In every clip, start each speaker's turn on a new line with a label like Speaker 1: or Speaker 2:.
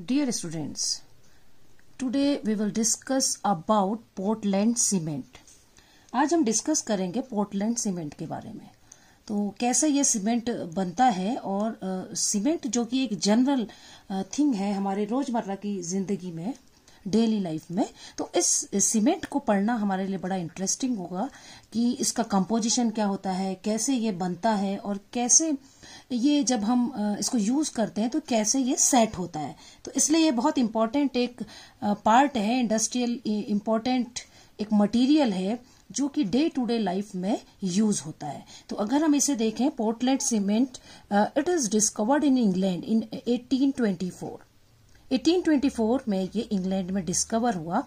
Speaker 1: Dear students today we will discuss about Portland cement आज हम discuss करेंगे Portland cement के बारे में तो कैसे ये सीमेंट बनता है और सीमेंट जो कि एक जनरल थिंग है हमारे रोजमर्रा की जिंदगी में डेली लाइफ में तो इस सीमेंट को पढ़ना हमारे लिए बड़ा इंटरेस्टिंग होगा कि इसका कंपोजिशन क्या होता है कैसे ये बनता है और कैसे ये जब हम इसको यूज करते हैं तो कैसे ये सेट होता है तो इसलिए ये बहुत इम्पॉर्टेंट एक पार्ट है इंडस्ट्रियल इम्पॉर्टेंट एक मटेरियल है जो कि डे टू डे लाइफ में यूज होता है तो अगर हम इसे देखें Portland cement it is discovered in England in 1824 1824 में ये इंग्लैंड में डिस्कवर हुआ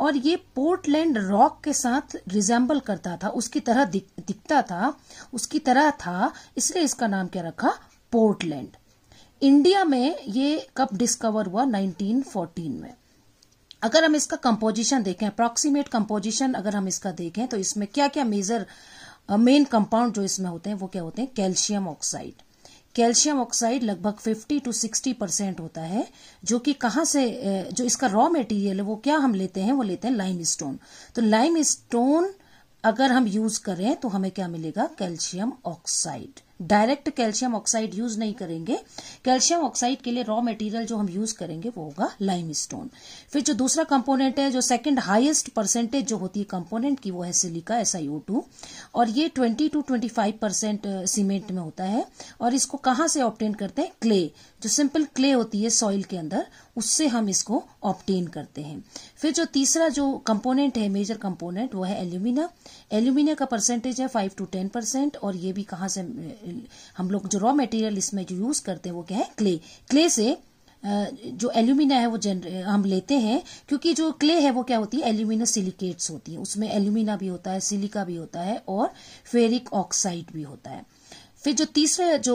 Speaker 1: और ये पोर्टलैंड रॉक के साथ रिजेंबल करता था उसकी तरह दिख, दिखता था उसकी तरह था इसलिए इसका नाम क्या रखा पोर्टलैंड इंडिया में ये कब डिस्कवर हुआ 1914 में अगर हम इसका कंपोजिशन देखें अप्रोक्सीमेट कंपोजिशन अगर हम इसका देखें तो इसमें क्या क्या मेजर मेन कंपाउंड जो इसमें होते हैं वो क्या होते हैं कैल्शियम ऑक्साइड कैल्शियम ऑक्साइड लगभग 50 टू 60 परसेंट होता है जो कि कहाँ से जो इसका रॉ मटेरियल है वो क्या हम लेते हैं वो लेते हैं लाइम स्टोन तो लाइम स्टोन अगर हम यूज करें तो हमें क्या मिलेगा calcium oxide direct calcium oxide use नहीं करेंगे कैल्शियम ऑक्साइड के लिए रॉ मटेरियल जो हम यूज करेंगे वो होगा लाइम स्टोन फिर जो दूसरा कंपोनेंट है जो सेकंड हाईएस्ट परसेंटेज जो होती है कंपोनेंट की वो है सिलिका एस और ये twenty to twenty five percent cement में होता है और इसको कहाँ से ऑप्टेन करते हैं क्ले जो सिंपल क्ले होती है सॉइल के अंदर उससे हम इसको ऑप्टेन करते हैं फिर जो तीसरा जो कंपोनेंट है मेजर कंपोनेंट वो है एल्यूमिना एल्यूमिना का परसेंटेज है फाइव टू टेन परसेंट और ये भी कहाँ से हम लोग जो रॉ मटेरियल इसमें जो यूज़ करते हैं वो क्या है क्ले क्ले से जो एल्यूमिना है वो जनर हम लेते हैं क्योंकि जो क्ले है वो क्या होती है एल्यूमिना सिलिकेट्स होती है उसमें एल्यूमिना भी होता है सिलिका भी होता है और फेरिक ऑक्साइड भी होता है फिर जो तीसरा जो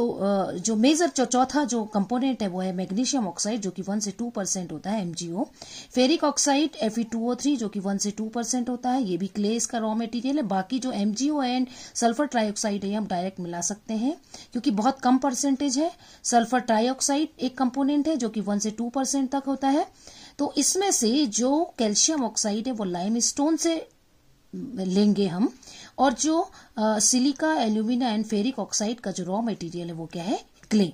Speaker 1: जो मेजर जो चौथा जो कंपोनेंट है वो है मैग्नीशियम ऑक्साइड जो कि वन से टू परसेंट होता है MgO ferric oxide F three जो कि वन से टू परसेंट होता है ये भी क्ले इसका रॉ मटेरियल है बाकी जो एमजीओ एंड सल्फर ट्राईऑक्साइड है हम डायरेक्ट मिला सकते हैं क्योंकि बहुत कम परसेंटेज है सल्फर ट्राईऑक्साइड एक कम्पोनेंट है जो कि वन से टू परसेंट तक होता है तो इसमें से जो कैल्शियम ऑक्साइड है वो लाइम स्टोन से लेंगे हम और जो silica alumina and ferric oxide का जो रॉ मटेरियल है वो क्या है क्ले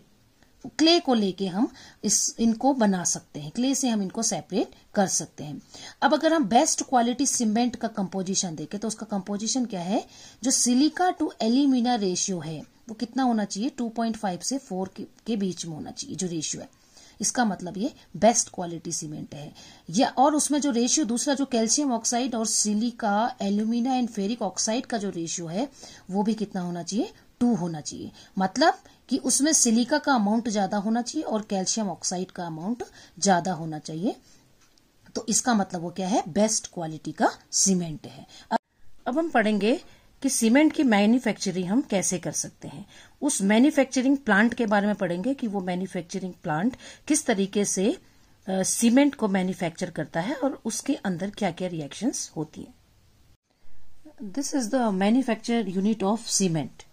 Speaker 1: क्ले को लेके हम इस इनको बना सकते हैं क्ले से हम इनको सेपरेट कर सकते हैं अब अगर हम बेस्ट क्वालिटी सीमेंट का कंपोजिशन देखें तो उसका कंपोजिशन क्या है जो सिलिका टू एल्यूमिना रेशियो है वो कितना होना चाहिए 2.5 से 4 के, के बीच में होना चाहिए जो रेशियो है इसका मतलब ये बेस्ट क्वालिटी सीमेंट है या और उसमें जो रेशियो दूसरा जो कैल्शियम ऑक्साइड और silica alumina and ferric oxide का जो रेशियो है वो भी कितना होना चाहिए टू होना चाहिए मतलब कि उसमें सिलिका का अमाउंट ज्यादा होना चाहिए और कैल्शियम ऑक्साइड का अमाउंट ज्यादा होना चाहिए तो इसका मतलब वो क्या है बेस्ट क्वालिटी का सीमेंट है अब हम पढ़ेंगे कि सीमेंट की मैन्युफैक्चरिंग हम कैसे कर सकते हैं उस मैन्युफैक्चरिंग प्लांट के बारे में पढ़ेंगे कि वो मैन्युफैक्चरिंग प्लांट किस तरीके से सीमेंट को मैन्युफैक्चर करता है और उसके अंदर क्या क्या रिएक्शंस होती हैं this is the manufacture unit of cement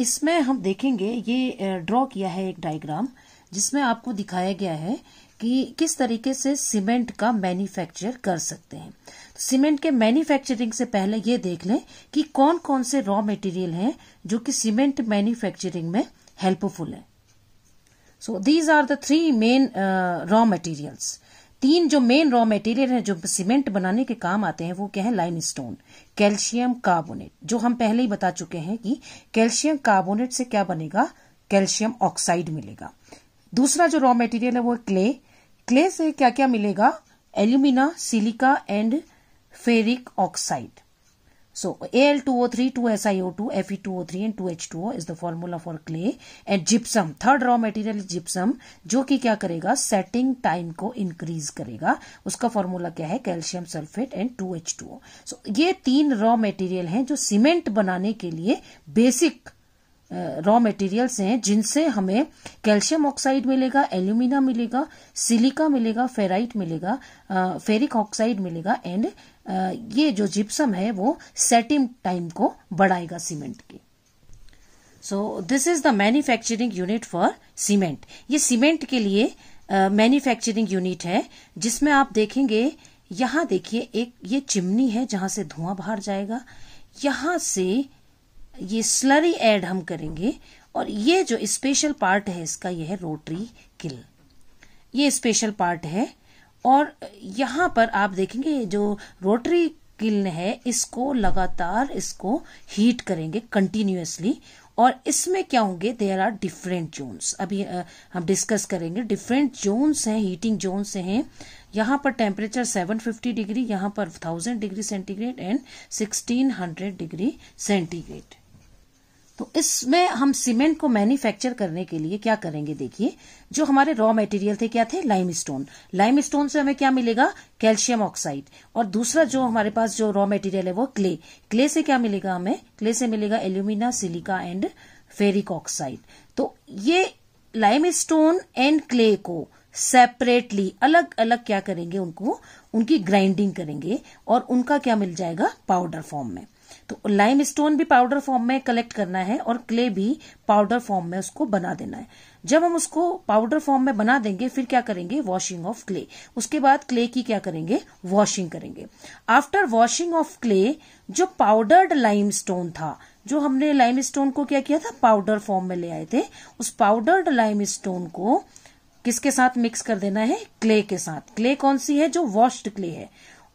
Speaker 1: इसमें हम देखेंगे ये ड्रॉ किया है एक डायग्राम जिसमें आपको दिखाया गया है कि किस तरीके से सीमेंट का मैन्युफैक्चर कर सकते हैं सीमेंट के मैन्युफैक्चरिंग से पहले ये देख लें कि कौन कौन से रॉ मटेरियल हैं जो कि सीमेंट मैन्युफैक्चरिंग में हेल्पफुल है so these are the three main raw materials तीन जो मेन रॉ मटेरियल हैं जो सीमेंट बनाने के काम आते हैं वो क्या है लाइन स्टोन कैल्शियम कार्बोनेट जो हम पहले ही बता चुके हैं कि कैल्शियम कार्बोनेट से क्या बनेगा कैल्शियम ऑक्साइड मिलेगा दूसरा जो रॉ मटेरियल है वो क्ले क्ले से क्या क्या मिलेगा alumina silica and ferric oxide so A L two two two O O three S I ferric oxide. So Al2O3, 2SiO2, Fe2O3 and 2H2O is the formula for clay and gypsum. Third raw material is gypsum जो कि क्या करेगा setting time को increase करेगा उसका formula क्या है calcium sulphate and two two H O so ये तीन रॉ मटेरियल है जो सीमेंट बनाने के लिए बेसिक रॉ uh, मटेरियल्स हैं जिनसे हमें कैल्शियम ऑक्साइड मिलेगा एल्यूमिना मिलेगा सिलिका मिलेगा फेराइट मिलेगा फेरिक ऑक्साइड मिलेगा एंड ये जो जिप्सम है वो सेटिंग टाइम को बढ़ाएगा सीमेंट के so this is the manufacturing unit for cement ये सीमेंट के लिए मैन्युफैक्चरिंग यूनिट है जिसमें आप देखेंगे यहां देखिए एक ये चिमनी है जहां से धुआं बाहर जाएगा यहां से ये स्लरी ऐड हम करेंगे और ये जो स्पेशल पार्ट है इसका यह है रोटरी किल ये स्पेशल पार्ट है और यहाँ पर आप देखेंगे जो रोटरी किल्न है इसको लगातार इसको हीट करेंगे कंटिन्यूसली और इसमें क्या होंगे देर आर डिफरेंट जोन्स अभी आ, हम डिस्कस करेंगे डिफरेंट जोन्स हैं हीटिंग जोन्स हैं यहाँ पर टेम्परेचर 750 डिग्री यहाँ पर 1000 degree centigrade and 1600 degree centigrade तो इसमें हम सीमेंट को मैन्युफैक्चर करने के लिए क्या करेंगे देखिए जो हमारे रॉ मटेरियल थे क्या थे लाइमस्टोन लाइमस्टोन से हमें क्या मिलेगा कैल्शियम ऑक्साइड और दूसरा जो हमारे पास जो रॉ मटेरियल है वो क्ले क्ले से क्या मिलेगा हमें क्ले से मिलेगा alumina silica and ferric oxide तो ये लाइम एंड क्ले को सेपरेटली अलग अलग क्या करेंगे उनको उनकी ग्राइंडिंग करेंगे और उनका क्या मिल जाएगा पाउडर फॉर्म में तो लाइम स्टोन भी पाउडर फॉर्म में कलेक्ट करना है और क्ले भी पाउडर फॉर्म में उसको बना देना है जब हम उसको पाउडर फॉर्म में बना देंगे फिर क्या करेंगे वॉशिंग ऑफ क्ले उसके बाद क्ले की क्या करेंगे वॉशिंग करेंगे आफ्टर वॉशिंग ऑफ क्ले जो पाउडर्ड लाइम स्टोन था जो हमने लाइम स्टोन को क्या किया था पाउडर फॉर्म में ले आए थे उस पाउडर्ड लाइम स्टोन को किसके साथ मिक्स कर देना है क्ले के साथ क्ले कौन सी है जो वॉश्ड क्ले है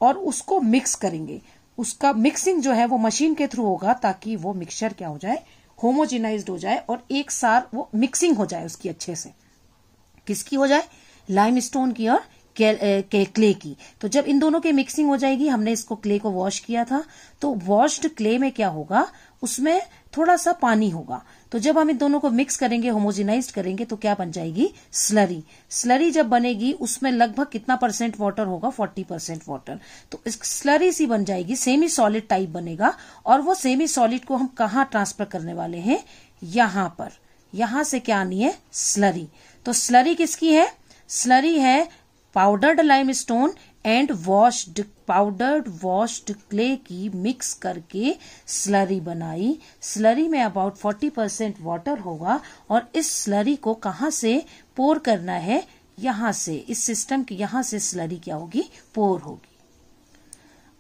Speaker 1: और उसको मिक्स करेंगे उसका मिक्सिंग जो है वो मशीन के थ्रू होगा ताकि वो मिक्सचर क्या हो जाए होमोजेनाइज हो जाए और एक सार वो मिक्सिंग हो जाए उसकी अच्छे से किसकी हो जाए लाइम स्टोन की और क्ले की तो जब इन दोनों की मिक्सिंग हो जाएगी हमने इसको क्ले को वॉश किया था तो वॉश्ड क्ले में क्या होगा उसमें थोड़ा सा पानी होगा तो जब हम इन दोनों को मिक्स करेंगे होमोजिनाइज करेंगे तो क्या बन जाएगी स्लरी स्लरी जब बनेगी उसमें लगभग कितना परसेंट वाटर होगा फोर्टी परसेंट वाटर तो स्लरी सी बन जाएगी सेमी सॉलिड टाइप बनेगा और वो सेमी सॉलिड को हम कहा ट्रांसफर करने वाले हैं यहां पर यहां से क्या आनी है स्लरी तो स्लरी किसकी है स्लरी है powdered limestone and washed powdered washed clay की मिक्स करके स्लरी बनाई स्लरी में अबाउट फोर्टी परसेंट वाटर होगा और इस स्लरी को कहाँ से पोर करना है यहां से इस सिस्टम की यहां से स्लरी क्या होगी पोर होगी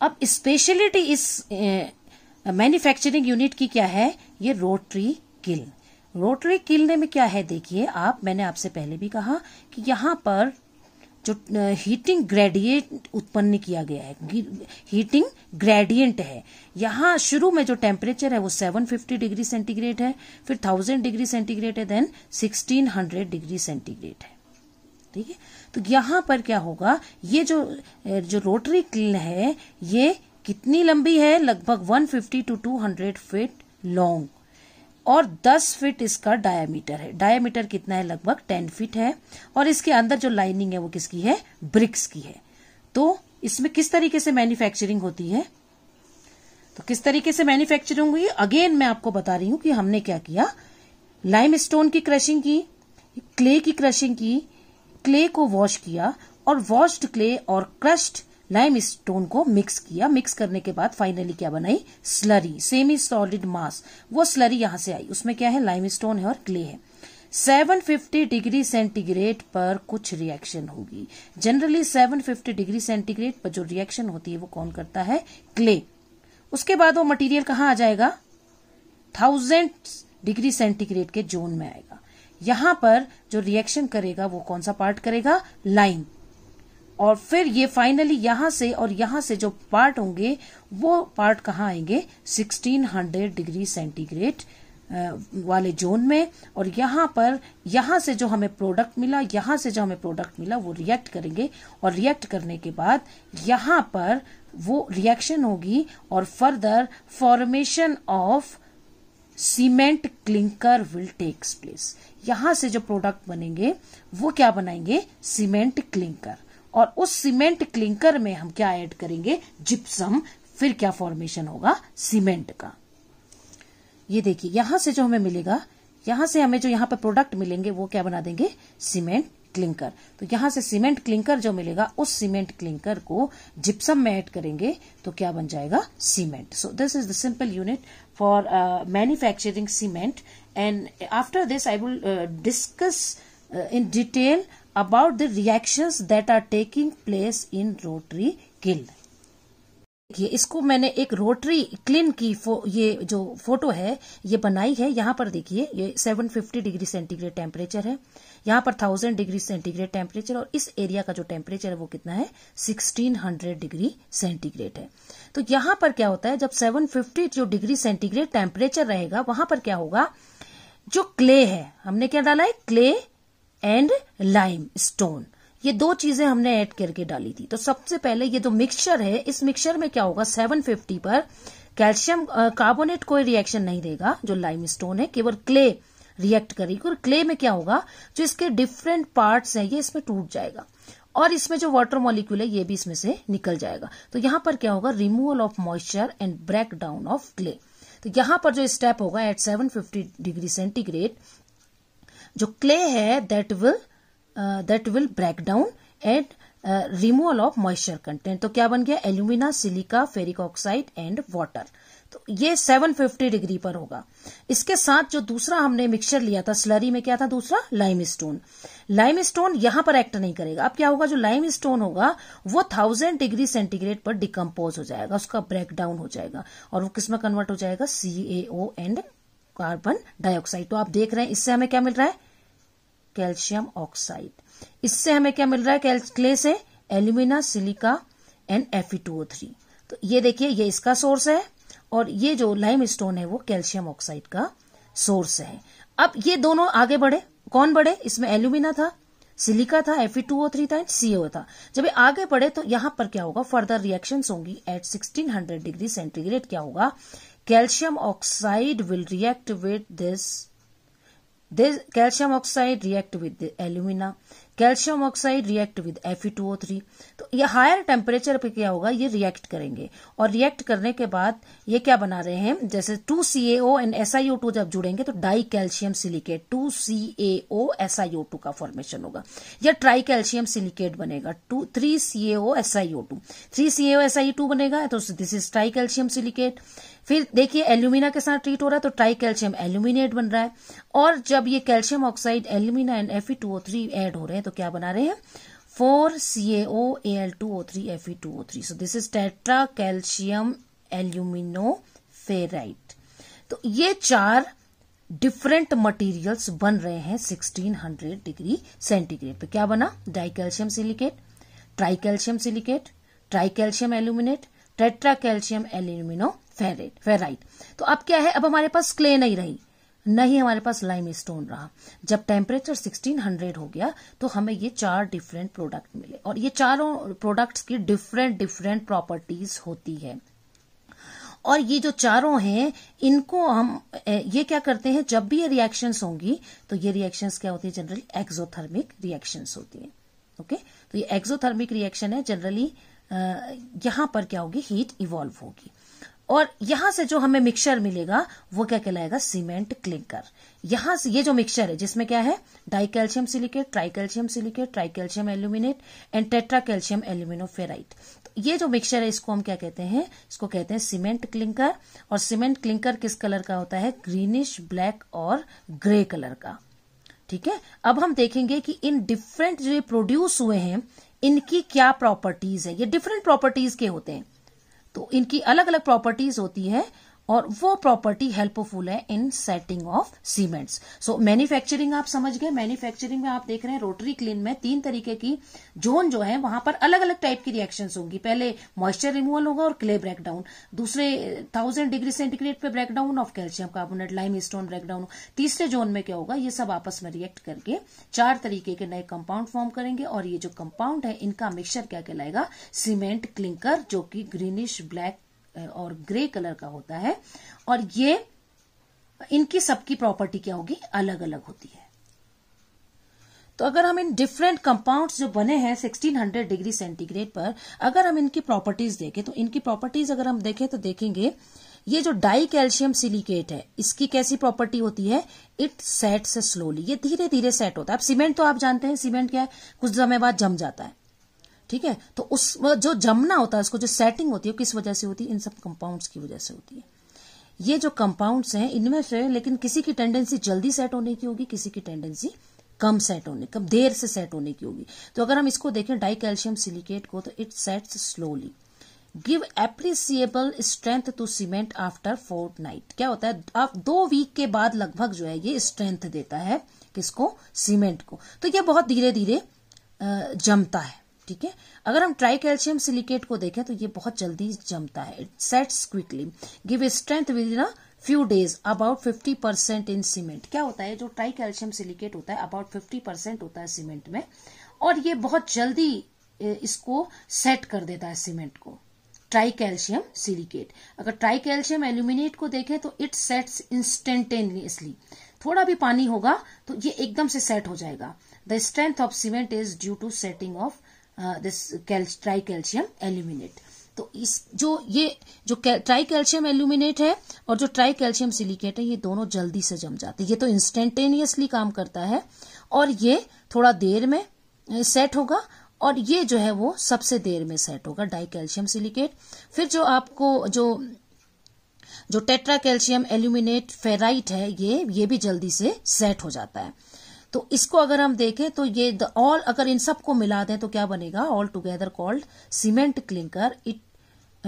Speaker 1: अब स्पेशलिटी इस मैन्युफैक्चरिंग यूनिट की क्या है ये रोटरी किल रोटरी किलने में क्या है देखिए आप मैंने आपसे पहले भी कहा कि यहाँ पर जो हीटिंग ग्रेडिएंट उत्पन्न किया गया है हीटिंग ग्रेडिएंट है यहाँ शुरू में जो टेम्परेचर है वो 750 डिग्री सेंटीग्रेड है फिर 1000 डिग्री सेंटीग्रेड है देन 1600 डिग्री सेंटीग्रेड है ठीक है तो यहाँ पर क्या होगा ये जो जो रोटरी क्लिन है ये कितनी लंबी है लगभग 150 टू 200 फीट लॉन्ग और 10 फीट इसका डायामीटर है डायामीटर कितना है लगभग 10 फीट है और इसके अंदर जो लाइनिंग है वो किसकी है ब्रिक्स की है तो इसमें किस तरीके से मैन्युफैक्चरिंग होती है तो किस तरीके से मैन्युफैक्चरिंग हुई अगेन मैं आपको बता रही हूं कि हमने क्या किया लाइम स्टोन की क्रशिंग की क्ले की क्रशिंग की क्ले को वॉश किया और वॉश्ड क्ले और क्रश्ड लाइम स्टोन को मिक्स किया मिक्स करने के बाद फाइनली क्या बनाई स्लरी सेमी सॉलिड मास वो स्लरी यहां से आई उसमें क्या है लाइम स्टोन है और क्ले है 750 डिग्री सेंटीग्रेड पर कुछ रिएक्शन होगी जनरली 750 डिग्री सेंटीग्रेड पर जो रिएक्शन होती है वो कौन करता है क्ले उसके बाद वो मटेरियल कहाँ आ जाएगा थाउजेंड डिग्री सेंटीग्रेड के जोन में आएगा यहां पर जो रिएक्शन करेगा वो कौन सा पार्ट करेगा लाइम और फिर ये फाइनली यहां से और यहां से जो पार्ट होंगे वो पार्ट कहाँ आएंगे 1600 डिग्री सेंटीग्रेड वाले जोन में और यहां पर यहां से जो हमें प्रोडक्ट मिला यहां से जो हमें प्रोडक्ट मिला वो रिएक्ट करेंगे और रिएक्ट करने के बाद यहां पर वो रिएक्शन होगी और further formation of cement clinker will takes place यहां से जो प्रोडक्ट बनेंगे वो क्या बनाएंगे सीमेंट क्लिंकर और उस सीमेंट क्लिंकर में हम क्या ऐड करेंगे जिप्सम फिर क्या फॉर्मेशन होगा सीमेंट का ये देखिए यहां से जो हमें मिलेगा यहां से हमें जो यहां पर प्रोडक्ट मिलेंगे वो क्या बना देंगे सीमेंट क्लिंकर तो यहां से सीमेंट क्लिंकर जो मिलेगा उस सीमेंट क्लिंकर को जिप्सम में ऐड करेंगे तो क्या बन जाएगा cement so this is the simple unit for manufacturing cement and after this I will discuss in detail about the reactions that are taking place in rotary kiln. देखिए इसको मैंने एक रोटरी क्लिन की फो, ये जो फोटो है ये बनाई है यहां पर देखिए ये 750 डिग्री सेंटीग्रेड टेम्परेचर है यहां पर 1000 डिग्री सेंटीग्रेड टेम्परेचर और इस एरिया का जो टेम्परेचर है वो कितना है 1600 डिग्री सेंटीग्रेड है तो यहां पर क्या होता है जब 750 जो डिग्री सेंटीग्रेड टेम्परेचर रहेगा वहां पर क्या होगा जो क्ले है हमने क्या डाला है क्ले एंड लाइम स्टोन ये दो चीजें हमने ऐड करके डाली थी तो सबसे पहले ये जो मिक्सचर है इस मिक्सचर में क्या होगा 750 पर कैल्शियम कार्बोनेट कोई रिएक्शन नहीं देगा जो लाइम स्टोन है केवल क्ले रिएक्ट करेगी और क्ले में क्या होगा जो इसके डिफरेंट पार्ट्स हैं ये इसमें टूट जाएगा और इसमें जो वाटर मॉलिक्यूल है ये भी इसमें से निकल जाएगा तो यहां पर क्या होगा removal of moisture and break down of clay तो यहां पर जो स्टेप होगा एट 750 डिग्री सेंटीग्रेड जो क्ले है that will that will break down and removal of moisture content तो क्या बन गया alumina silica ferric oxide and water तो ये 750 डिग्री पर होगा इसके साथ जो दूसरा हमने मिक्सचर लिया था स्लरी में क्या था दूसरा लाइम स्टोन लाइम स्टोन यहां पर एक्ट नहीं करेगा अब क्या होगा जो लाइम स्टोन होगा वो थाउजेंड डिग्री सेंटीग्रेड पर डिकम्पोज हो जाएगा उसका ब्रेकडाउन हो जाएगा और वो किसमें कन्वर्ट हो जाएगा सी एंड कार्बन डाइऑक्साइड तो आप देख रहे हैं इससे हमें क्या मिल रहा है कैल्शियम ऑक्साइड इससे हमें क्या मिल रहा है क्ले से alumina silica and F e तो ये देखिए ये इसका सोर्स है और ये जो लाइम स्टोन है वो कैल्शियम ऑक्साइड का सोर्स है अब ये दोनों आगे बढ़े कौन बढ़े इसमें एल्यूमिना था सिलिका था एफ टू ओ थ्री था एंड सीओ था जब ये आगे बढ़े तो यहां पर क्या होगा फर्दर रिएक्शन होंगी एट 1600 डिग्री सेंटीग्रेड क्या होगा calcium oxide will react with this this calcium oxide react with the alumina calcium oxide react with F two O three तो ये हायर टेम्परेचर पे क्या होगा ये रिएक्ट करेंगे और रिएक्ट करने के बाद ये क्या बना रहे हैं जैसे टू 2CaO एंड टू जब जुड़ेंगे तो di calcium silicate 2CaO two का फॉर्मेशन होगा या ट्राई कैल्शियम सिलिकेट बनेगा two three C 2 3CaO SiO2 3CaO two बनेगा तो this is tri calcium silicate फिर देखिए एल्यूमिना के साथ ट्रीट हो रहा है तो ट्राई कैल्शियम एल्यूमिनेट बन रहा है और जब ये calcium oxide alumina and F add हो रहे हैं तो क्या बना रहे हैं four C A O L two O three F E two O three so this is tetra calcium alumino ferrite तो ये चार डिफरेंट मटेरियल्स बन रहे हैं 1600 डिग्री सेंटीग्रेड पे क्या बना dicalcium silicate tricalcium silicate tricalcium aluminate tetra calcium alumino ferrite तो अब क्या है अब हमारे पास क्ले नहीं रही नहीं हमारे पास लाइम स्टोन रहा जब टेम्परेचर 1600 हो गया तो हमें ये चार डिफरेंट प्रोडक्ट मिले और ये चारों प्रोडक्ट्स की डिफरेंट डिफरेंट प्रॉपर्टीज होती है और ये जो चारों हैं इनको हम ये क्या करते हैं जब भी ये रिएक्शंस होंगी तो ये रिएक्शंस क्या होती है जनरली एक्सोथर्मिक रिएक्शंस होती है ओके तो ये एक्सोथर्मिक रिएक्शन है जनरली यहां पर क्या होगी हीट इवॉल्व होगी और यहां से जो हमें मिक्सर मिलेगा वो क्या कहलाएगा सीमेंट क्लिंकर यहां से ये जो मिक्सर है जिसमें क्या है di calcium silicate tri calcium silicate tri calcium aluminate and tetra calcium aluminoferrite तो ये जो मिक्सर है इसको हम क्या कहते हैं इसको कहते हैं सीमेंट क्लिंकर और सीमेंट क्लिंकर किस कलर का होता है ग्रीनिश ब्लैक और ग्रे कलर का ठीक है अब हम देखेंगे कि इन डिफरेंट जो प्रोड्यूस हुए हैं इनकी क्या प्रॉपर्टीज है ये डिफरेंट प्रॉपर्टीज के होते हैं तो इनकी अलग अलग प्रॉपर्टीज होती है और वो प्रॉपर्टी हेल्पफुल है in setting of cements so manufacturing आप समझ गए मैन्युफैक्चरिंग में आप देख रहे हैं रोटरी क्लीन में तीन तरीके की जोन जो है वहां पर अलग अलग टाइप की रिएक्शन होंगी पहले मॉइस्चर रिमूवल होगा और क्ले ब्रेकडाउन दूसरे थाउजेंड डिग्री सेंटीग्रेड पर breakdown of calcium carbonate limestone breakdown तीसरे जोन में क्या होगा ये सब आपस में रिएक्ट करके चार तरीके के नए कंपाउंड फॉर्म करेंगे और ये जो कंपाउंड है इनका मिक्सचर क्या कहलाएगा सीमेंट क्लिंकर जो कि ग्रीनिश ब्लैक और ग्रे कलर का होता है और ये इनकी सबकी प्रॉपर्टी क्या होगी अलग अलग होती है तो अगर हम इन डिफरेंट कंपाउंड्स जो बने हैं 1600 डिग्री सेंटीग्रेड पर अगर हम इनकी प्रॉपर्टीज देखें तो इनकी प्रॉपर्टीज अगर हम देखें तो देखेंगे ये जो डाई कैल्शियम सिलिकेट है इसकी कैसी प्रॉपर्टी होती है इट सेट से स्लोली ये धीरे धीरे सेट होता है अब सीमेंट तो आप जानते हैं सीमेंट क्या है कुछ समय बाद जम जाता है ठीक है तो उस जो जमना होता है उसको जो सेटिंग होती है किस वजह से होती है इन सब कंपाउंड्स की वजह से होती है ये जो कंपाउंड्स हैं इनमें से लेकिन किसी की टेंडेंसी जल्दी सेट होने की होगी किसी की टेंडेंसी कम सेट होने कम देर से सेट होने की होगी तो अगर हम इसको देखें डाई कैल्शियम सिलिकेट को तो it sets slowly give appreciable strength to cement after fortnight क्या होता है आप दो वीक के बाद लगभग जो है ये स्ट्रेंथ देता है किसको सीमेंट को तो ये बहुत धीरे धीरे जमता है ठीक है अगर हम ट्राई कैल्शियम सिलिकेट को देखें तो ये बहुत जल्दी जमता है it sets quickly give strength within few days about fifty percent in cement क्या होता है जो ट्राई कैल्शियम सिलिकेट होता है अबाउट फिफ्टी परसेंट होता है सीमेंट में और ये बहुत जल्दी इसको सेट कर देता है सीमेंट को ट्राई कैल्शियम सिलिकेट अगर ट्राई कैल्शियम एल्यूमिनेट को देखें तो इट सेट्स इंस्टेंटेनियसली थोड़ा भी पानी होगा तो ये एकदम से सेट हो जाएगा the strength of cement is due to setting of this tri calcium aluminate तो इस जो ये जो ट्राई कैल्शियम एल्यूमिनेट है और जो ट्राई कैल्शियम सिलिकेट है ये दोनों जल्दी से जम जाते हैं ये तो इंस्टेंटेनियसली काम करता है और ये थोड़ा देर में सेट होगा और ये जो है वो सबसे देर में सेट होगा डाई कैल्शियम सिलिकेट फिर जो आपको जो जो टेट्रा कैल्शियम एल्यूमिनेट फेराइट है ये ये भी जल्दी से सेट हो जाता है तो इसको अगर हम देखें तो ये ऑल अगर इन सबको मिला दें तो क्या बनेगा all together called cement clinker it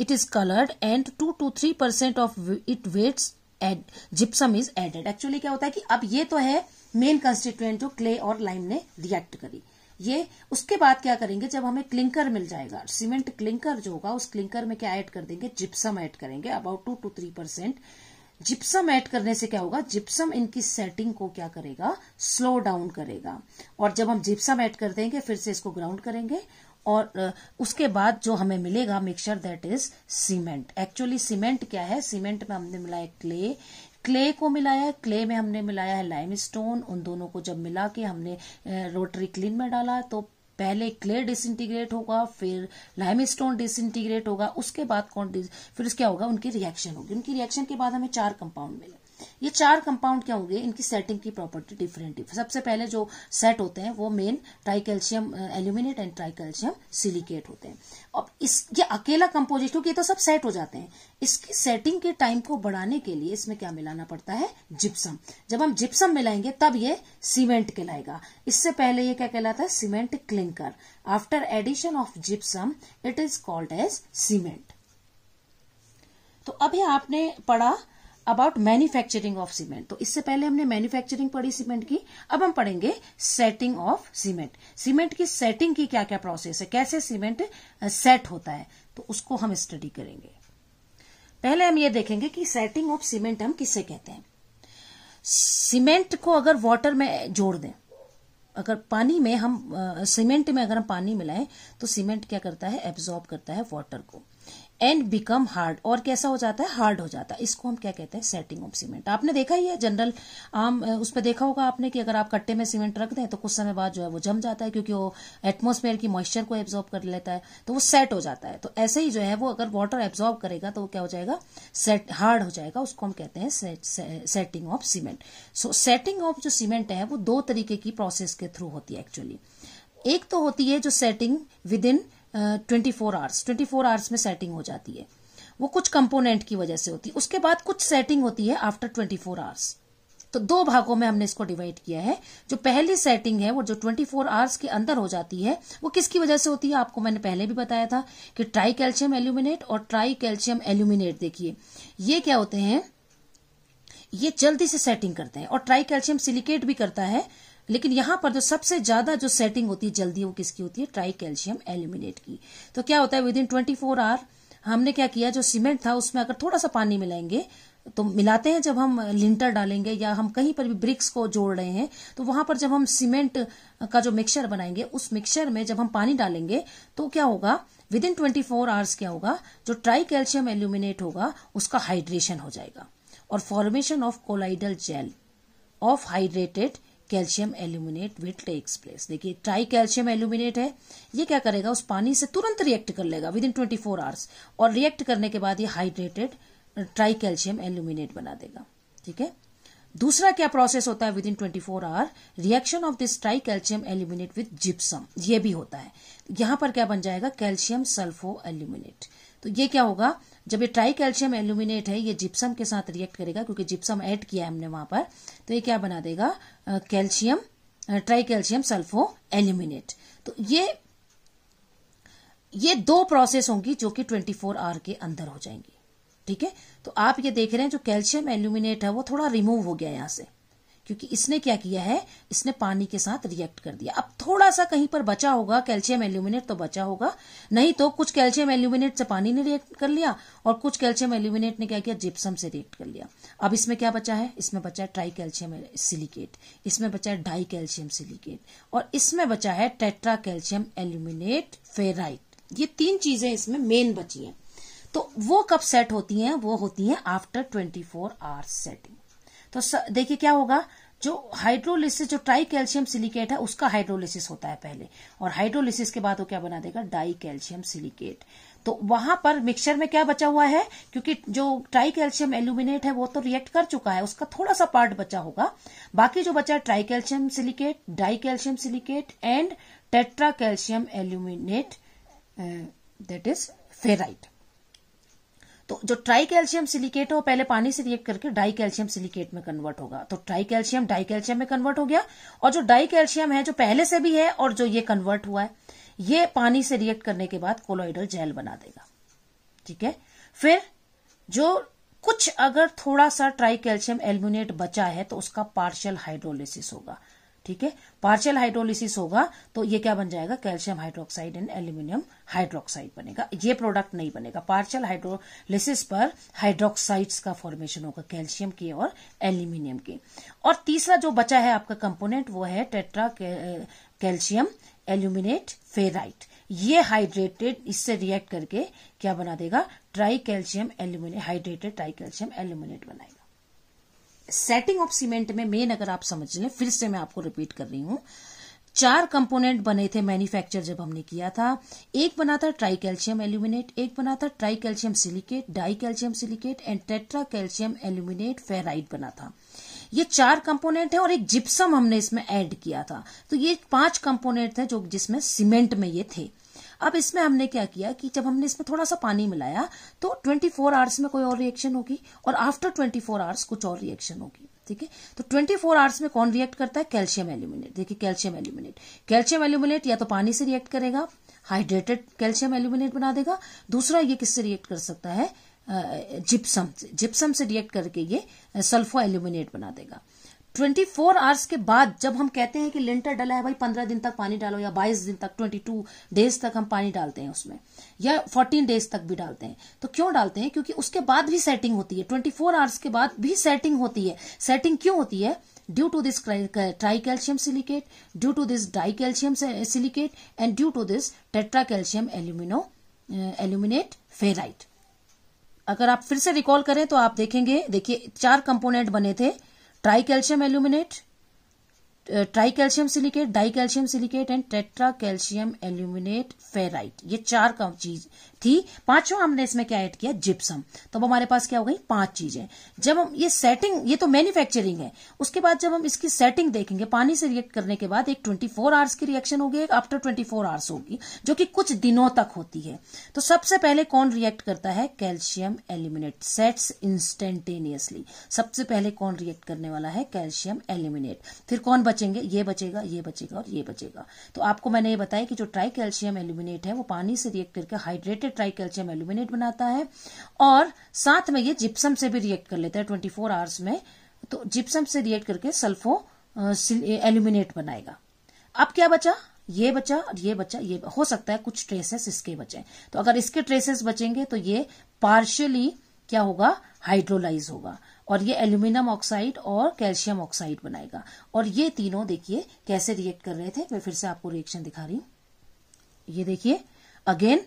Speaker 1: it is coloured and two two three percent of it weights add gypsum is added actually क्या होता है कि अब ये तो है मेन कंस्टिट्यूएंट जो क्ले और लाइम ने रिएक्ट करी ये उसके बाद क्या करेंगे जब हमें क्लिंकर मिल जाएगा सीमेंट क्लिंकर जो होगा उस क्लिंकर में क्या ऐड कर देंगे जिप्सम ऐड करेंगे about two two three percent gypsum add करने से क्या होगा जिप्सम इनकी सेटिंग को क्या करेगा स्लो डाउन करेगा और जब हम जिप्सम ऐड कर देंगे फिर से इसको ग्राउंड करेंगे और उसके बाद जो हमें मिलेगा mixture that is cement actually cement क्या है सीमेंट में हमने मिलाया क्ले क्ले को मिलाया है क्ले में हमने मिलाया है लाइम स्टोन उन दोनों को जब मिला के हमने रोटरी क्लीन में डाला तो पहले क्ले डिसइंटीग्रेट होगा फिर लाइमस्टोन डिसइंटीग्रेट होगा उसके बाद कौन फिर क्या होगा उनकी रिएक्शन होगी उनकी रिएक्शन के बाद हमें चार कंपाउंड मिले ये चार कंपाउंड क्या होंगे इनकी सेटिंग की प्रॉपर्टी डिफरेंट है सबसे पहले जो सेट होते हैं वो main tricalcium aluminate and tricalcium silicate होते हैं अब इस ये अकेला कंपोजिट क्योंकि ये तो सब सेट हो जाते हैं इसकी सेटिंग के टाइम को बढ़ाने के लिए इसमें क्या मिलाना पड़ता है जिप्सम जब हम जिप्सम मिलाएंगे तब ये सीमेंट कहलाएगा इससे पहले ये क्या कहलाता है cement clinker after addition of gypsum it is called as cement तो अभी आपने पढ़ा अबाउट मैन्युफैक्चरिंग ऑफ सीमेंट तो इससे पहले हमने मैन्युफैक्चरिंग पढ़ी सीमेंट की अब हम पढ़ेंगे सेटिंग ऑफ सीमेंट सीमेंट की सेटिंग की क्या क्या प्रोसेस है कैसे सीमेंट सेट होता है तो उसको हम स्टडी करेंगे पहले हम ये देखेंगे कि सेटिंग ऑफ सीमेंट हम किसे कहते हैं सीमेंट को अगर वाटर में जोड़ दें अगर पानी में हम सीमेंट में अगर हम पानी मिलाएं तो सीमेंट क्या करता है एब्जॉर्ब करता है वाटर को एंड बिकम हार्ड और कैसा हो जाता है हार्ड हो जाता है इसको हम क्या कहते हैं सेटिंग ऑफ सीमेंट आपने देखा ही है जनरल आम उस पर देखा होगा आपने कि अगर आप कट्टे में सीमेंट रख दें तो कुछ समय बाद जो है वो जम जाता है क्योंकि वो एटमोसफेयर की मॉइस्चर को एब्जॉर्ब कर लेता है तो वो सेट हो जाता है तो ऐसे ही जो है वो अगर वाटर एब्जॉर्ब करेगा तो वो क्या हो जाएगा सेट हार्ड हो जाएगा उसको हम कहते हैं setting of cement so setting of जो सीमेंट है वो दो तरीके की प्रोसेस के थ्रू होती है एक्चुअली एक तो होती है जो setting within twenty four hours twenty four hours में सेटिंग हो जाती है वो कुछ कंपोनेंट की वजह से होती है उसके बाद कुछ सेटिंग होती है आफ्टर ट्वेंटी फोर आवर्स तो दो भागों में हमने इसको डिवाइड किया है जो पहली सेटिंग है वो जो 24 आवर्स के अंदर हो जाती है वो किसकी वजह से होती है आपको मैंने पहले भी बताया था कि ट्राई कैल्शियम एल्यूमिनेट और ट्राई कैल्शियम एल्यूमिनेट देखिए ये क्या होते हैं ये जल्दी से सेटिंग करते हैं और ट्राई कैल्शियम सिलिकेट भी करता है लेकिन यहां पर जो तो सबसे ज्यादा जो सेटिंग होती है जल्दी वो किसकी होती है ट्राई कैल्शियम एल्यूमिनेट की तो क्या होता है within twenty four hour हमने क्या किया जो सीमेंट था उसमें अगर थोड़ा सा पानी मिलाएंगे तो मिलाते हैं जब हम लिंटर डालेंगे या हम कहीं पर भी ब्रिक्स को जोड़ रहे हैं तो वहां पर जब हम सीमेंट का जो मिक्सचर बनाएंगे उस मिक्सचर में जब हम पानी डालेंगे तो क्या होगा within twenty four hours क्या होगा जो ट्राई कैल्शियम एल्यूमिनेट होगा उसका हाइड्रेशन हो जाएगा और formation of colloidal gel of hydrated calcium aluminate will takes place देखिए ट्राई कैल्शियम एल्यूमिनेट है ये क्या करेगा उस पानी से तुरंत रिएक्ट कर लेगा within twenty four hours और रिएक्ट करने के बाद ये हाइड्रेटेड ट्राई कैल्शियम एल्यूमिनेट बना देगा ठीक है दूसरा क्या प्रोसेस होता है within twenty four hour reaction of this tri calcium aluminate with gypsum ये भी होता है यहां पर क्या बन जाएगा कैल्शियम सल्फो एल्यूमिनेट तो ये क्या होगा जब ये ट्राई कैल्शियम एल्यूमिनेट है ये जिप्सम के साथ रिएक्ट करेगा क्योंकि जिप्सम ऐड किया है हमने वहां पर तो ये क्या बना देगा calcium tri calcium sulpho aluminate तो ये ये दो प्रोसेस होंगी जो कि 24 आवर के अंदर हो जाएंगी ठीक है तो आप ये देख रहे हैं जो कैल्शियम एल्यूमिनेट है वो थोड़ा रिमूव हो गया यहां से क्योंकि इसने क्या किया है इसने पानी के साथ रिएक्ट कर दिया अब थोड़ा सा कहीं पर बचा होगा कैल्शियम एल्यूमिनेट तो बचा होगा नहीं तो कुछ कैल्शियम एल्यूमिनेट से पानी ने रिएक्ट कर लिया और कुछ कैल्शियम एल्यूमिनेट ने क्या किया जिप्सम से रिएक्ट कर लिया अब इसमें क्या बचा है इसमें बचा है ट्राई कैल्शियम सिलिकेट इसमें बचा है डाई कैल्शियम सिलिकेट और इसमें बचा है टेट्रा कैल्शियम एल्यूमिनेट फेराइट ये तीन चीजें इसमें मेन बची हैं तो वो कब सेट होती हैं वो होती हैं आफ्टर 24 फोर आवर्स सेटिंग तो देखिए क्या होगा जो हाइड्रोलिसिस जो ट्राई कैल्शियम सिलिकेट है उसका हाइड्रोलिसिस होता है पहले और हाइड्रोलिसिस के बाद वो क्या बना देगा डाई कैल्शियम सिलिकेट तो वहां पर मिक्सचर में क्या बचा हुआ है क्योंकि जो ट्राई कैल्शियम एल्यूमिनेट है वो तो रिएक्ट कर चुका है उसका थोड़ा सा पार्ट बचा होगा बाकी जो बचा है tri calcium silicate di calcium silicate and tetra calcium aluminate that is ferrite तो जो ट्राई कैल्शियम सिलिकेट है वो पहले पानी से रिएक्ट करके डाई कैल्शियम सिलिकेट में कन्वर्ट होगा तो ट्राई कैल्शियम डाई कैल्शियम में कन्वर्ट हो गया और जो डाई कैल्शियम है जो पहले से भी है और जो ये कन्वर्ट हुआ है ये पानी से रिएक्ट करने के बाद कोलोइडल जेल बना देगा ठीक है फिर जो कुछ अगर थोड़ा सा ट्राई कैल्शियम एल्यूमिनेट बचा है तो उसका पार्शियल हाइड्रोलिसिस होगा ठीक है पार्शियल हाइड्रोलिसिस होगा तो ये क्या बन जाएगा calcium hydroxide and aluminium hydroxide बनेगा ये प्रोडक्ट नहीं बनेगा पार्शियल हाइड्रोलिसिस पर हाइड्रोक्साइड्स का फॉर्मेशन होगा कैल्शियम के और एल्यूमिनियम के और तीसरा जो बचा है आपका कंपोनेंट वो है टेट्रा कैल्शियम एल्यूमिनेट फेराइट ये हाइड्रेटेड इससे रिएक्ट करके क्या बना देगा tri calcium aluminate hydrated tri calcium aluminate बनाएगा सेटिंग ऑफ सीमेंट में मेन अगर आप समझ लें फिर से मैं आपको रिपीट कर रही हूँ चार कंपोनेंट बने थे मैन्युफैक्चर जब हमने किया था एक बना था ट्राई कैल्शियम एल्यूमिनेट एक बना था tri calcium silicate di calcium silicate and tetra calcium aluminate ferrite बना था ये चार कंपोनेंट है और एक जिप्सम हमने इसमें ऐड किया था तो ये पांच कंपोनेंट थे जो जिसमें सीमेंट में ये थे अब इसमें हमने क्या किया कि जब हमने इसमें थोड़ा सा पानी मिलाया तो 24 आवर्स में कोई और रिएक्शन होगी और आफ्टर 24 आवर्स कुछ और रिएक्शन होगी ठीक है तो 24 फोर आवर्स में कौन रिएक्ट करता है कैल्शियम एल्यूमिनेट देखिए कैल्शियम एल्यूमिनेट कैल्शियम एल्यूमिनेट या तो पानी से रिएक्ट करेगा हाइड्रेटेड कैल्शियम एल्यूमिनेट बना देगा दूसरा ये किससे रिएक्ट कर सकता है जिप्सम से जिप्सम से रिएक्ट करके ये सल्फो एल्यूमिनेट बना देगा ट्वेंटी फोर आवर्स के बाद जब हम कहते हैं कि लिंटर डला है भाई पंद्रह दिन तक पानी डालो या बाईस दिन तक ट्वेंटी टू डेज तक हम पानी डालते हैं उसमें या फोर्टीन डेज तक भी डालते हैं तो क्यों डालते हैं क्योंकि उसके बाद भी सेटिंग होती है ट्वेंटी फोर आवर्स के बाद भी सेटिंग होती है सेटिंग क्यों होती है due to this tri calcium silicate due to this di calcium silicate and due to this tetra calcium alumino aluminate ferrite अगर आप फिर से रिकॉल करें तो आप देखेंगे देखिए चार कंपोनेंट बने थे tri calcium aluminate tri calcium silicate di calcium silicate and tetra calcium aluminate ferrite ये चार चीज ठीक पांचवा हमने इसमें क्या ऐड किया जिप्सम तो अब हमारे पास क्या हो गई पांच चीजें जब हम ये सेटिंग ये तो मैन्युफैक्चरिंग है उसके बाद जब हम इसकी सेटिंग देखेंगे पानी से रिएक्ट करने के बाद एक 24 आवर्स की रिएक्शन होगी एक आफ्टर 24 आवर्स होगी जो कि कुछ दिनों तक होती है तो सबसे पहले कौन रिएक्ट करता है कैल्शियम एलिमिनेट सेट्स इंस्टेंटेनियसली सबसे पहले कौन रिएक्ट करने वाला है कैल्शियम एलिमिनेट फिर कौन बचेंगे ये बचेगा ये बचेगा और ये बचेगा तो आपको मैंने ये बताया कि जो ट्राई कैल्शियम एलिमिनेट है वो पानी से रिएक्ट करके hydrated acid tri calcium aluminate बनाता है और साथ में ये जिप्सम से भी रिएक्ट कर लेता है ट्वेंटी फोर आवर्स में तो जिप्सम से रिएक्ट करके सल्फो एल्यूमिनेट बनाएगा अब क्या बचा ये बचा और ये बचा ये हो सकता है कुछ ट्रेसेस इसके बचे तो अगर इसके ट्रेसेस बचेंगे तो ये पार्शियली क्या होगा हाइड्रोलाइज होगा और ये एल्यूमिनियम ऑक्साइड और कैल्शियम ऑक्साइड बनाएगा और ये तीनों देखिए कैसे रिएक्ट कर रहे थे मैं फिर से आपको रिएक्शन दिखा रही हूं ये देखिए अगेन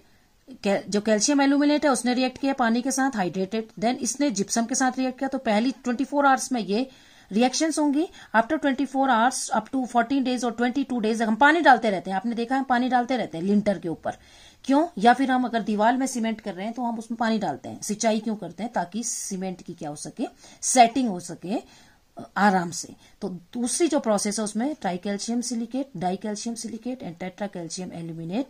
Speaker 1: जो कैल्शियम एल्यूमिनेट है उसने रिएक्ट किया पानी के साथ हाइड्रेटेड देन इसने जिप्सम के साथ रिएक्ट किया तो पहली 24 आवर्स में ये रिएक्शंस होंगी after 24 hours up to 14 days और 22 डेज हम पानी डालते रहते हैं आपने देखा है पानी डालते रहते हैं लिंटर के ऊपर क्यों या फिर हम अगर दीवार में सीमेंट कर रहे हैं तो हम उसमें पानी डालते हैं सिंचाई क्यों करते हैं ताकि सीमेंट की क्या हो सके सेटिंग हो सके आराम से तो दूसरी जो प्रोसेस है उसमें tri calcium silicate di calcium silicate and tetra calcium aluminate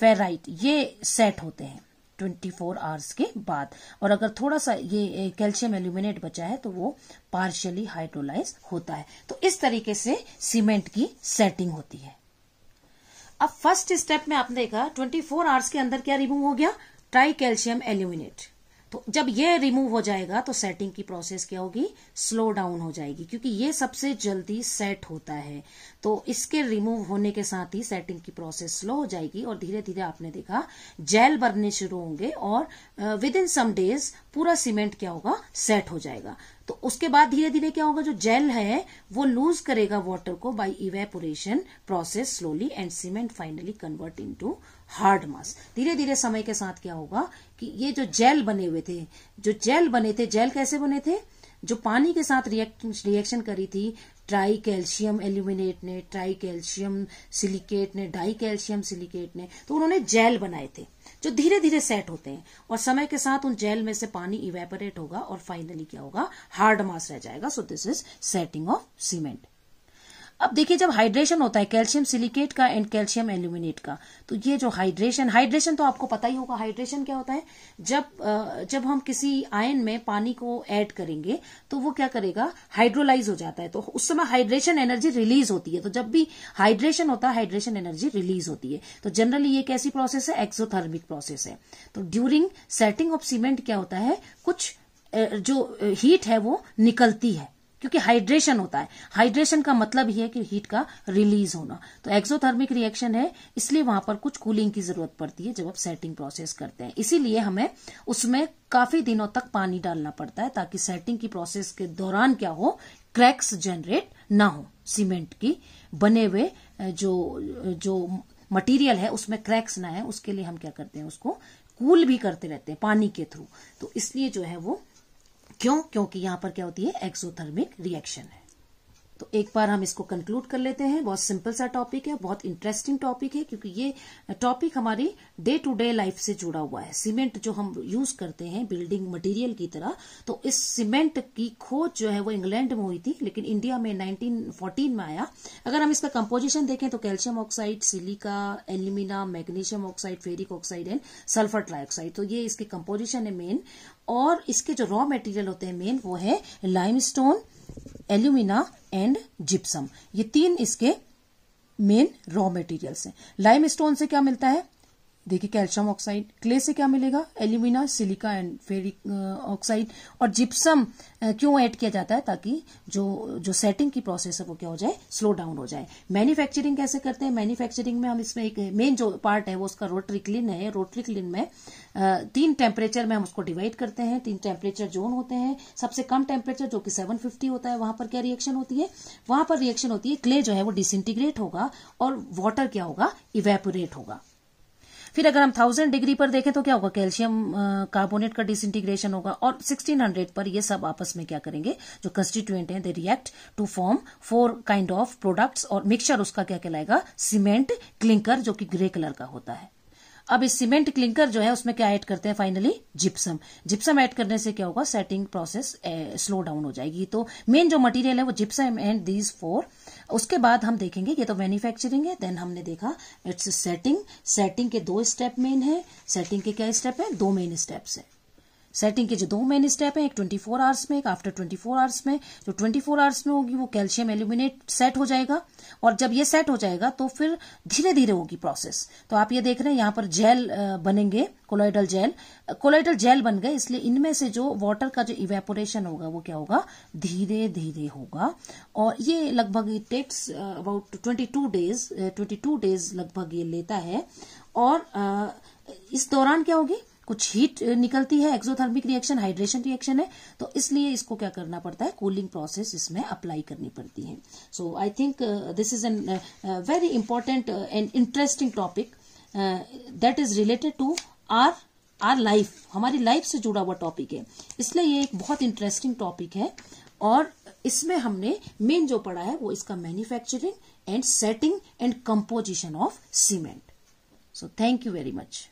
Speaker 1: ferrite ये सेट होते हैं 24 आवर्स के बाद और अगर थोड़ा सा ये कैल्शियम एल्यूमिनेट बचा है तो वो पार्शियली हाइड्रोलाइज होता है तो इस तरीके से सीमेंट की सेटिंग होती है अब फर्स्ट स्टेप में आपने देखा 24 आवर्स के अंदर क्या रिमूव हो गया ट्राई कैल्शियम एल्यूमिनेट तो जब ये रिमूव हो जाएगा तो सेटिंग की प्रोसेस क्या होगी स्लो डाउन हो जाएगी क्योंकि ये सबसे जल्दी सेट होता है तो इसके रिमूव होने के साथ ही सेटिंग की प्रोसेस स्लो हो जाएगी और धीरे धीरे आपने देखा जेल बनने शुरू होंगे और विद इन सम डेज पूरा सीमेंट क्या होगा सेट हो जाएगा तो उसके बाद धीरे धीरे क्या होगा जो जेल है वो लूज करेगा वाटर को by evaporation process slowly and cement finally convert into hard mass धीरे धीरे समय के साथ क्या होगा कि ये जो जेल बने हुए थे जो जेल बने थे जेल कैसे बने थे जो पानी के साथ रिएक्शन करी थी ट्राई कैल्शियम एल्यूमिनेट ने ट्राई कैल्शियम सिलिकेट ने डाई कैल्शियम सिलिकेट ने तो उन्होंने जेल बनाए थे जो धीरे धीरे सेट होते हैं और समय के साथ उन जेल में से पानी इवेपोरेट होगा और फाइनली क्या होगा हार्ड मास रह जाएगा so this is setting of cement अब देखिए जब हाइड्रेशन होता है कैल्शियम सिलिकेट का एंड कैल्शियम एल्यूमिनेट का तो ये जो हाइड्रेशन हाइड्रेशन तो आपको पता ही होगा हाइड्रेशन क्या होता है जब जब हम किसी आयन में पानी को ऐड करेंगे तो वो क्या करेगा हाइड्रोलाइज हो जाता है तो उस समय हाइड्रेशन एनर्जी रिलीज होती है तो जब भी हाइड्रेशन होता है हाइड्रेशन एनर्जी रिलीज होती है तो जनरली ये कैसी प्रोसेस है एक्सोथर्मिक प्रोसेस है तो ड्यूरिंग सेटिंग ऑफ सीमेंट क्या होता है कुछ जो हीट है वो निकलती है क्योंकि हाइड्रेशन होता है हाइड्रेशन का मतलब ही है कि हीट का रिलीज होना तो एक्सोथर्मिक रिएक्शन है इसलिए वहां पर कुछ कूलिंग की जरूरत पड़ती है जब आप सेटिंग प्रोसेस करते हैं इसीलिए हमें उसमें काफी दिनों तक पानी डालना पड़ता है ताकि सेटिंग की प्रोसेस के दौरान क्या हो क्रैक्स जनरेट ना हो सीमेंट की बने हुए जो जो मटेरियल है उसमें क्रैक्स ना है उसके लिए हम क्या करते हैं उसको कूल भी करते रहते हैं पानी के थ्रू तो इसलिए जो है वो क्यों क्योंकि यहां पर क्या होती है एक्सोथर्मिक रिएक्शन है तो एक बार हम इसको कंक्लूड कर लेते हैं बहुत सिंपल सा टॉपिक है बहुत इंटरेस्टिंग टॉपिक है क्योंकि ये टॉपिक हमारी डे टू डे लाइफ से जुड़ा हुआ है सीमेंट जो हम यूज करते हैं बिल्डिंग मटेरियल की तरह तो इस सीमेंट की खोज जो है वो इंग्लैंड में हुई थी लेकिन इंडिया में 1914 में आया अगर हम इसका कंपोजिशन देखें तो calcium oxide silica alumina magnesium oxide ferric oxide and sulphur trioxide तो ये इसकी कंपोजिशन है मेन और इसके जो रॉ मटेरियल होते हैं मेन वो है लाइम एल्यूमिना एंड जिप्सम ये तीन इसके मेन रॉ मटेरियल्स हैं लाइम स्टोन से क्या मिलता है देखिए कैल्शियम ऑक्साइड क्ले से क्या मिलेगा alumina silica and ferric oxide और जिप्सम क्यों ऐड किया जाता है ताकि जो जो सेटिंग की प्रोसेस है वो क्या हो जाए स्लो डाउन हो जाए मैन्युफैक्चरिंग कैसे करते हैं मैन्युफैक्चरिंग में हम इसमें एक मेन जो पार्ट है वो उसका रोटरी क्लिन है रोटरी क्लिन में तीन टेम्परेचर में हम उसको डिवाइड करते हैं तीन टेम्परेचर जोन होते हैं सबसे कम टेम्परेचर जो कि सेवन होता है वहां पर क्या रिएक्शन होती है वहां पर रिएक्शन होती है क्ले जो है वो डिसइंटीग्रेट होगा और वॉटर क्या होगा इवेपोरेट होगा फिर अगर हम थाउजेंड डिग्री पर देखें तो क्या होगा कैल्शियम कार्बोनेट का डिसइंटीग्रेशन होगा और सिक्सटीन हंड्रेड पर ये सब आपस में क्या करेंगे जो कंस्टिट्यूएंट हैं they react to form four kind of products और मिक्सचर उसका क्या कहलाएगा सीमेंट क्लिंकर जो कि ग्रे कलर का होता है अब इस सीमेंट क्लिंकर जो है उसमें क्या ऐड करते हैं फाइनली जिप्सम जिप्सम ऐड करने से क्या होगा सेटिंग प्रोसेस स्लो डाउन हो जाएगी तो मेन जो मटेरियल है वो जिप्सम एंड दीज फोर उसके बाद हम देखेंगे ये तो मैन्युफैक्चरिंग है देन हमने देखा इट्स सेटिंग सेटिंग के दो स्टेप मेन है सेटिंग के क्या स्टेप है दो मेन स्टेप्स है सेटिंग के जो दो मेन स्टेप हैं एक 24 आवर्स में एक आफ्टर 24 आवर्स में जो 24 आवर्स में होगी वो कैल्शियम एल्यूमिनेट सेट हो जाएगा और जब ये सेट हो जाएगा तो फिर धीरे धीरे होगी प्रोसेस तो आप ये देख रहे हैं यहाँ पर जेल बनेंगे कोलाइडल जेल कोलाइडल जेल बन गए इसलिए इनमें से जो वाटर का जो इवेपोरेशन होगा वो क्या होगा धीरे धीरे होगा और ये लगभग takes about twenty two days twenty two days लगभग ये लेता है और इस दौरान क्या होगी कुछ हीट निकलती है एक्सोथर्मिक रिएक्शन हाइड्रेशन रिएक्शन है तो इसलिए इसको क्या करना पड़ता है कूलिंग प्रोसेस इसमें अप्लाई करनी पड़ती है so I think this is an very important and interesting topic that is related to our our life हमारी लाइफ से जुड़ा हुआ टॉपिक है इसलिए ये एक बहुत इंटरेस्टिंग टॉपिक है और इसमें हमने मेन जो पढ़ा है वो इसका manufacturing and setting and composition of cement so thank you very much